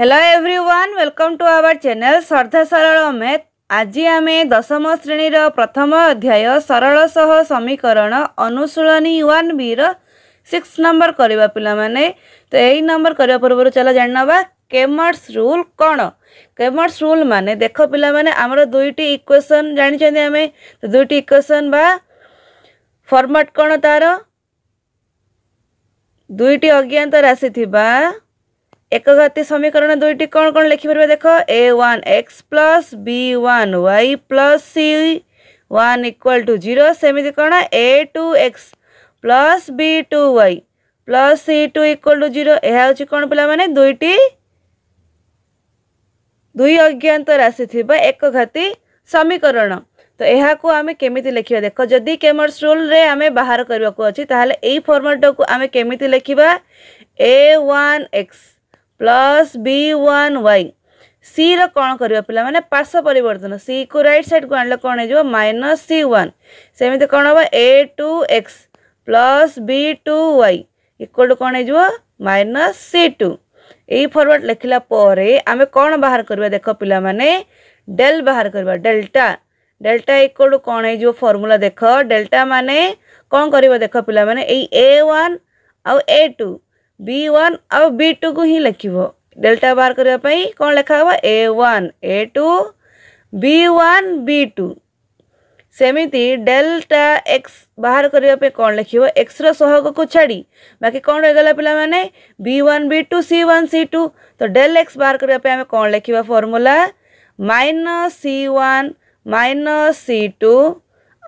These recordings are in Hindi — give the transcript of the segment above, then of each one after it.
hello everyone welcome to our channel Shraddha Saral math आज आम दशम श्रेणीर प्रथम अध्याय सरल सह समीकरण अनुशीलनी वन बीर सिक्स नंबर करवा पाने तो यही नंबर करवा पूर्व चल जाना केमर्स रूल कौन केमर्स रूल माने देख पाने आमर दुईट इक्वेसन जानते आम तो दुईट इक्वेसन बा फर्माट कौन तार दुईट अज्ञात राशि थी একঘাতী সমীকরণ দুইটি কোণ কোণ লেখিপার দেখ a one x plus b one y plus c one equal to zero সেমিতি কোণ a two x plus b two y plus c two equal to zero ଏହା ହେଉଛି କ'ଣ ପିଲାମାନେ ଦୁଇଟି ଦୁଇ ଅଜ୍ଞାତ ରାଶି ଥିବା ଏକଘାତୀ ସମୀକରଣ ତ ଏହାକୁ ଆମେ କେମିତି ଲେଖିବା ଦେଖ ଯଦି କେମର୍ସ ରୁଲ୍ରେ ଆମେ ବାହାର କରିବାକୁ ଅଛି ତାହେଲେ ଏଇ ଫର୍ମାଟ୍ଟାକୁ ଆମେ କେମିତି ଲେଖିବା a one x plus b one y ସିର କ'ଣ କରିବା ପିଲାମାନେ ପାର୍ଶ୍ୱ ପରିବର୍ତ୍ତନ ସିକୁ ରାଇଟ୍ ସାଇଡ଼୍କୁ ଆଣିଲେ କ'ଣ ହେଇଯିବ ମାଇନସ୍ ସି ୱାନ୍ ସେମିତି କ'ଣ ହେବ a two x plus b two y equal to କ'ଣ ହେଇଯିବ ମାଇନସ୍ ସି ଟୁ ଏଇ ଫରୱାର୍ଡ଼ ଲେଖିଲା ପରେ ଆମେ କ'ଣ ବାହାର କରିବା ଦେଖ ପିଲାମାନେ ଡେଲ୍ ବାହାର କରିବା ଡେଲ୍ଟା ଡେଲ୍ଟା ଇକ୍ୱାଲ୍ ଟୁ କ'ଣ ହେଇଯିବ ଫର୍ମୁଲା ଦେଖ ଡେଲ୍ଟା ମାନେ କ'ଣ କରିବ ଦେଖ ପିଲାମାନେ ଏଇ ଏ ୱାନ୍ ଆଉ ଏ ଟୁ B1 अब B2 को ही लिखे डेल्टा बार करने कौन लिखा हुआ a one a two b one b two सेमती डेल्टा एक्स बाहर करने कौन लिख एक्स रहग को छाड़ी बाकी कौन रहीगला पाने b one b two c one c two तो डेल एक्स बाहर करने कौन लिखा formula minus c one minus c two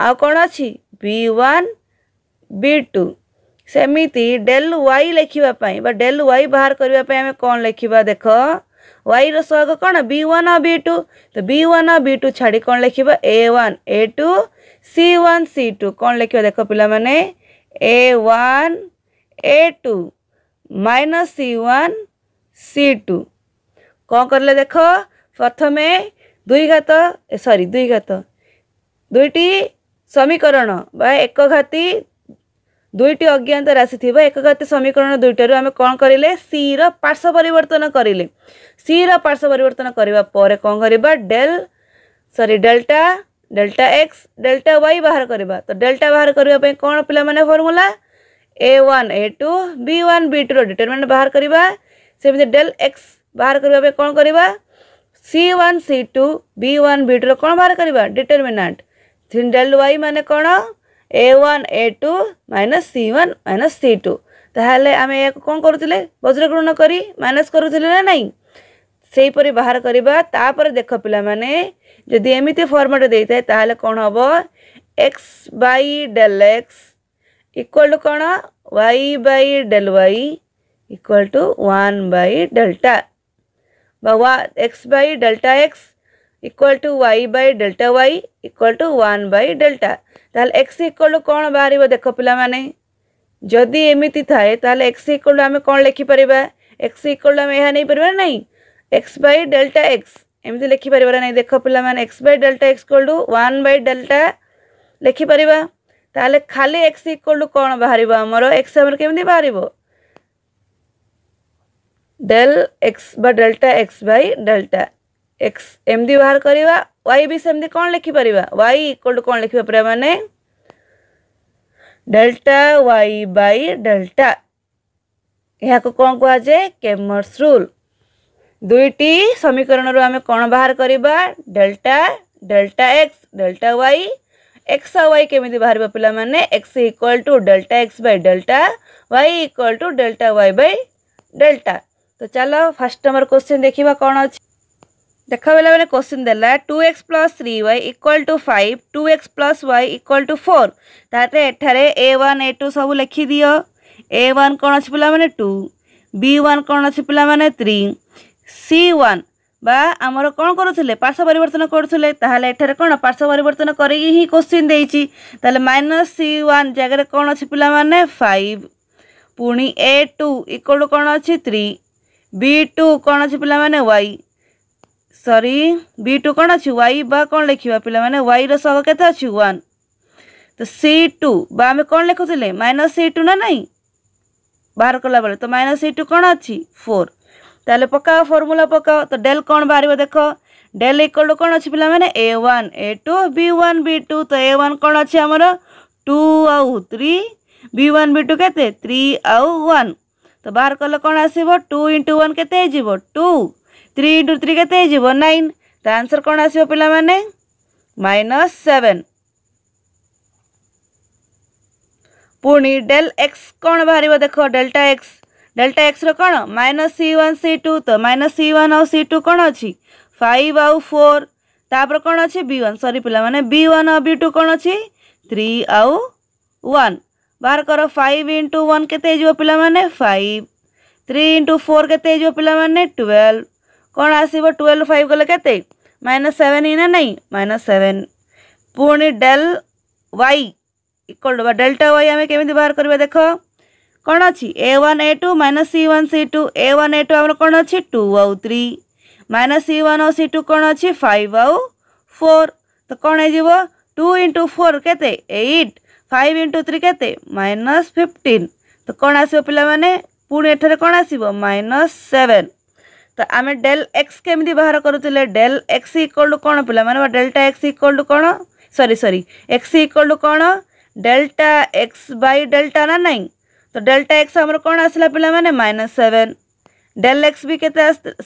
आ कौन अच्छी बी ओन बी टू सेमती डेल वाई लेखापी डेल वाई बाहर करने कौन लेख्या देख वाई रग कौन बी ओन बी टू तो बी ओन बी टू छाड़ी कौन लेख्या a one a two c one c two कौन लेख देख पाने one a two minus c one c two कौन कर देख प्रथम दुई घात सरी दुई घात दुईटी समीकरण बा एक घाती দুইটি অজ্ঞাত রাশি থাকা একঘাতী সমীকরণ দুইটার আমি কম করলে সি রার্শ্ব পরিবর্তন করলে সি রার্শ্ব পরিবর্তন করা পরে কম করা del sorry delta delta x delta y বাহার করা তো ডেল্টা বাহার করা কোণ পিলা মানে formula a one a two b one b टूर डिटरमिनेट बाहर करवा सेमती डेल एक्स बाहर करने कौन करवा c one c two b one b टूर कौन बाहर करवा डिटरमिनाट डेल वाई मान कौन a one a two minus c one minus c two ତାହେଲେ ଆମେ ଏହାକୁ କ'ଣ କରୁଥିଲେ ବଜ୍ରଗ୍ରହଣ କରି ମାଇନସ୍ କରୁଥିଲେ ନା ନାହିଁ ସେହିପରି ବାହାର କରିବା ତାପରେ ଦେଖ ପିଲାମାନେ ଯଦି ଏମିତି ଫର୍ମାଟ୍ ଦେଇଥାଏ ତାହେଲେ କ'ଣ ହେବ x by del x equal to କ'ଣ y by del y equal to one by delta বা ওয়া x by delta x equal to y by delta y equal to one by delta x equal to कौन बाहर देख पाने जदि एम थाए तो एक्स इक्वल टू आम कौन लिखिपर एक्स इक्वल टू आम यह नहीं पारा ना एक्स बै डेल्टा एक्स एम लिखिपर ना देख पाने x by delta x equal to one by delta लिखिपर ताल खाली एक्स इक्वल टू कौन बाहर आमर एक्स आम कमी बाहर डेल एक्स बा delta x by delta x एम बाहर करवा वाई भी सेमती कौन लिखिपर वाई इक्वल टू कौन लिखिपर मैंने डेल्टा वाई बाई डेल्टा यह कौन कह जाए कैमर्स रूल दुईटी समीकरण रू आम कौन बाहर करवा delta delta x delta y x y केमी बाहर पिला मैंने x equal to delta x by delta y equal to delta y by delta तो चलो फर्स्ट नंबर क्वेश्चन देखा कौन अच्छा देखा बेला बेले क्वेश्चन देला two x plus three y equal to five two x plus y equal to four तार एठार ए वन ए टू सब लिखिदि ए वन कौन अच्छे पे टू বি ওয়ান কোণ অছি পিলামানে থ্রি সি ওয়ান বা আমার কোণ করুলে পার্শ্ব পরিবর্তন করুলে তাহলে এখানে কোণ পার্শ্ব পরিবর্তন করি হি কোশ্চিন দিয়েছি তাহলে মাইনস সি ওয়ান জায়গায় কোণ অছি পিলামানে ফাইভ পুঁ এ টু ইকোয়াল কোণ অছি থ্রি বি টু কোণ অছি পিলামানে ওয়াই ସରି ବି ଟୁ କ'ଣ ଅଛି ୱାଇ ବା କ'ଣ ଲେଖିବା ପିଲାମାନେ ୱାଇର ସହ କେତେ ଅଛି ୱାନ୍ ତ ସି ଟୁ ବା ଆମେ କ'ଣ ଲେଖୁଥିଲେ ମାଇନସ୍ ସି ଟୁ ନା ନାହିଁ ବାହାର କଲାବେଳେ ତ ମାଇନସ୍ ସି ଟୁ କ'ଣ ଅଛି ଫୋର୍ ତାହେଲେ ପକାଅ ଫର୍ମୁଲା ପକାଅ ତ ଡେଲ୍ କ'ଣ ବାହାରିବ ଦେଖ ଡେଲ୍ ଇକ୍ୱାଲ୍ କ'ଣ ଅଛି ପିଲାମାନେ a one a two b one b two ତ ଏ ୱାନ୍ କ'ଣ ଅଛି ଆମର ଟୁ ଆଉ three b one b two କେତେ ଥ୍ରୀ ଆଉ ୱାନ୍ ତ ବାହାର କଲେ କ'ଣ ଆସିବ ଟୁ ଇଣ୍ଟୁ ୱାନ୍ କେତେ ହେଇଯିବ ଟୁ থ্রি ইন্টু থ্রি কেতে হয়ে নাইন তা আনসর কোণ আসবে পিলামানে মাইনস সেভেন পুনি ডেল এক্স কোণ বাহার দেখ ডেল্টা এক্স ডেল্টা এক্সর কোণ minus c one c two তো মাইনস সি ওয়ান আউ সি টু কোণ অছি ফাইভ আউ ফোর তাপরে কোণ অছি বি ওয়ান সরি পিলামানে বি ওয়ান আউ বি টু কোণ অছি থ্রি আউ ওয়ান ବାହାର କର ଫାଇଭ୍ ଇଣ୍ଟୁ ୱାନ୍ କେତେ ହେଇଯିବ ପିଲାମାନେ ଫାଇଭ୍ ଥ୍ରୀ ଇଣ୍ଟୁ ଫୋର୍ କେତେ ହେଇଯିବ ପିଲାମାନେ ଟୁଏଲ୍ଭ କ'ଣ ଆସିବ ଟୁଏଲ୍ଭ ଫାଇଭ୍ ଗଲେ କେତେ ମାଇନସ୍ ସେଭେନ୍ ହେଇନା ନାହିଁ ମାଇନସ୍ ସେଭେନ୍ ପୁଣି ଡେଲ୍ ୱାଇ ଇକ୍ୱାଲ୍ ଟୁ ବା ଡେଲ୍ଟା ୱାଇ ଆମେ କେମିତି ବାହାର କରିବା ଦେଖ କ'ଣ ଅଛି a one a two minus c one c two a one a two ଆମର କ'ଣ ଅଛି ଟୁ ଆଉ ଥ୍ରୀ ମାଇନସ୍ ସି ୱାନ୍ ଆଉ ସି ଟୁ କ'ଣ ଅଛି ଫାଇଭ୍ ଆଉ ଫୋର୍ ତ କ'ଣ ହେଇଯିବ ଟୁ ଇଣ୍ଟୁ ଫୋର୍ କେତେ ଏଇଟ୍ ଫାଇଭ୍ ইন্টু ଥ୍ରୀ କେତେ ମାଇନସ୍ ଫିଫ୍ଟିନ୍ ତ କଣ ଆସିବ ପିଲାମାନେ ପୁଣି ଏଠାରେ କଣ ଆସିବ ମାଇନସ୍ ସେଭେନ୍ तो आम डेल एक्स केमी बाहर करुले डेल एक्स इक्वल टू कौन पे मैंने डेल्टा एक्स इक्वल टू कौन sorry sorry x equal to कौन डेल्टा एक्स बै डेल्टा ना नाई तो डेल्टा एक्स आम कौन आसला पे मैंने माइनस सेवेन डेल एक्स भी के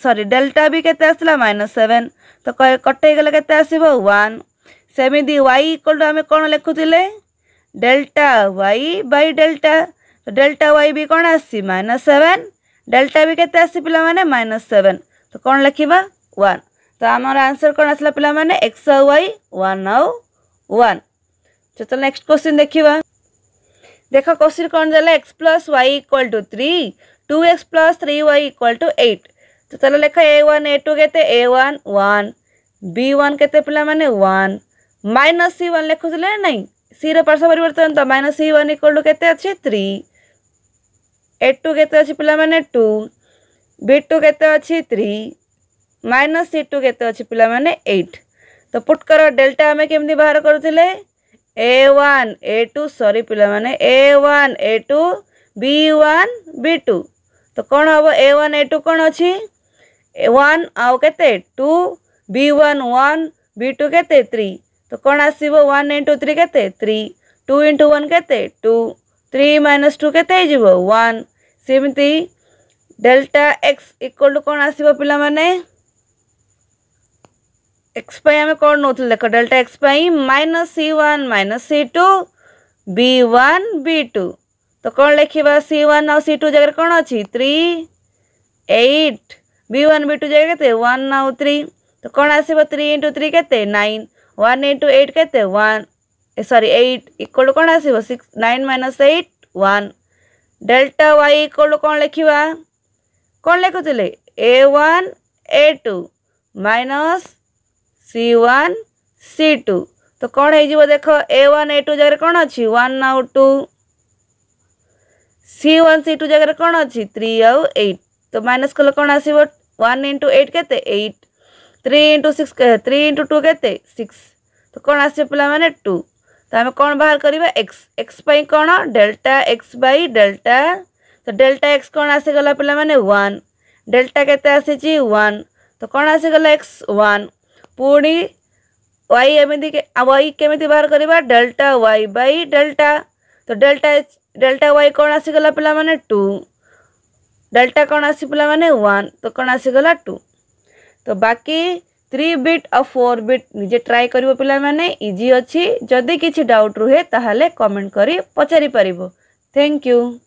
सरी डेल्टा भी केसला माइनस सेवेन तो कटेगले के वन सेमती वाई इक्वल टू आम कौन लिखुले delta y by delta delta y भी कौन आस माइनस सेवेन ডেল্টা বি কেতে আসছে পিলামানে মাইনস সেভেন তো କ'ଣ ଲେଖିବା ୱାନ୍ ତ ଆମର ଆନ୍ସର କ'ଣ ଆସିଲା ପିଲାମାନେ ଏକ୍ସ ଆଉ ୱାଇ ୱାନ୍ ଆଉ ୱାନ୍ ଚାଲ ନେକ୍ସଟ କ୍ୱେଶ୍ଚିନ୍ ଦେଖିବା ଦେଖ କ୍ୱେଶ୍ଚିନ୍ କ'ଣ ଦେଲା x plus y equal to three two x plus three y equal to eight ତ ଚାଲ ଲେଖ ଏ ୱାନ୍ ଏ ଟୁ କେତେ a one one b one କେତେ ପିଲାମାନେ ୱାନ୍ ମାଇନସ୍ ସି ୱାନ୍ ଲେଖୁଥିଲେ ନା ନାହିଁ ସିର ପାର୍ଶ୍ୱ ପରିବର୍ତ୍ତନ ତ minus c one equal to କେତେ ଅଛି ଥ୍ରୀ ଏଟୁ କେତେ ଅଛି ପିଲାମାନେ ଟୁ ବି ଟୁ କେତେ ଅଛି ଥ୍ରୀ ମାଇନସ୍ ସି ଟୁ କେତେ ଅଛି ପିଲାମାନେ ଏଇଟ୍ ତ ପୁଟକର ଡେଲ୍ଟା ଆମେ କେମିତି ବାହାର କରୁଥିଲେ ଏ ୱାନ୍ ଏ ଟୁ ସରି ପିଲାମାନେ a one a two b one b two ତ କ'ଣ ହେବ ଏ ୱାନ୍ ଏ ଟୁ କ'ଣ ଅଛି ୱାନ୍ ଆଉ କେତେ two b one one b two କେତେ ଥ୍ରୀ ତ କ'ଣ ଆସିବ ୱାନ୍ ଇଣ୍ଟୁ ଥ୍ରୀ କେତେ ଥ୍ରୀ ଟୁ ଇଣ୍ଟୁ ୱାନ୍ କେତେ ଟୁ थ्री माइनस टू के वन सेमती डेल्टा एक्स इक्वल टू कौन आस पाने एक्स आम कौन नौ देख delta x minus c one minus c two b one b two तो कौन लिखा सी वन सी टू जगह कौन अच्छी three eight b one b two जगह के वन आ थ्री तो कौन आस इंटु थ्री के नाइन वन इंटु एट के वन सरी एट इक्वल कौन आस nine minus eight one delta y equal to कौन लिखा कौन लिखुले a one a two minus c one c two तो कौन हो देख ए वन ए टू जगह कौन अच्छी वन आउ two c one c two जगह कौन अच्छी थ्री आउ एट तो माइनस कल कौन आस इंटु एट के three into six three into two के सिक्स तो कौन आस पे टू तो आम कौन बाहर करवा एक्स एक्स कौन डेल्टा एक्स बै डेल्टा तो डेल्टा एक्स कौन आसीगला पे वन डेल्टा के वन तो कौन आसीगला एक्स वन पुणी वाई एमती वाई केमी बाहर करवा डेल्टा वाई बै डेल्टा तो डेल्टा डेल्टा वाई कौन आसीगला पे टू डेल्टा कौन आसी पे वन तो कौन आसीगला टू तो बाकी थ्री बिट आ फोर बिट निजे ट्राए कर पाने इजी अच्छी जदि किसी डाउट रुहे ताहले कमेंट कर पचारिपर थैंक यू